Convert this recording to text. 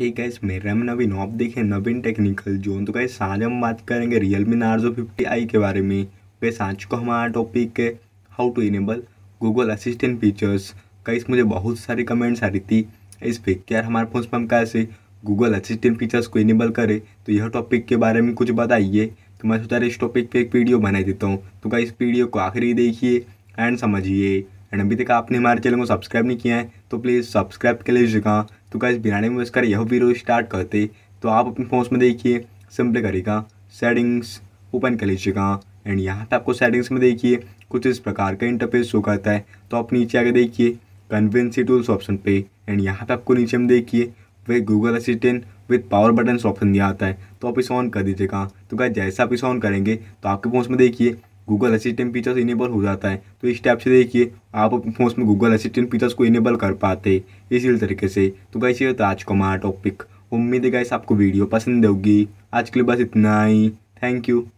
हे gas मेरा नाम नवीन आप देखें नवीन टेक्निकल जोन तो गैस आज हम बात करेंगे Realme Narzo fifty i के बारे में गैस आज को हमारा टॉपिक है how to enable Google assistant features guys मुझे बहुत सारी कमेंट्स आ रही थी इस पर यार हमारे फोन पर हम कैसे गूगल असिस्टेंट फीचर्स को इनेबल करें तो यह टॉपिक के बारे में कुछ बताइए तो मैं सोचा इस टॉपिक पर एक वीडियो बनाई देता हूँ तो गाइस वीडियो को आखिरी देखिए एंड समझिए एंड अभी तक आपने हमारे चैनल को सब्सक्राइब नहीं किया है तो प्लीज़ सब्सक्राइब कर लीजिएगा तो इस बिराने में बसकर यह वीडियो स्टार्ट करते तो आप अपने फोन में देखिए सिंपल करेगा सेटिंग्स ओपन कर लीजिएगा एंड यहाँ पर आपको सेटिंग्स में देखिए कुछ इस प्रकार का इंटरफेस शो करता है तो आप नीचे आगे देखिए कन्वेंसी टूल्स ऑप्शन पे एंड यहाँ पर आपको नीचे में देखिए वे Google assistant with power button option दिया आता है तो आप इसे ऑन कर दीजिएगा तो क्या जैसे आप इसे ऑन करेंगे तो आपके फोन में देखिए गूगल असिस्टेंट फीचर्स इनेबल हो जाता है तो इस टाइप से देखिए आप अपने फोन में गूगल असिस्टेंट फीचर्स को इनेबल कर पाते इसी तरीके से तो कैसे होता है आज का हमारा टॉपिक उम्मीद है कैसे आपको वीडियो पसंद होगी आज के लिए बस इतना ही थैंक यू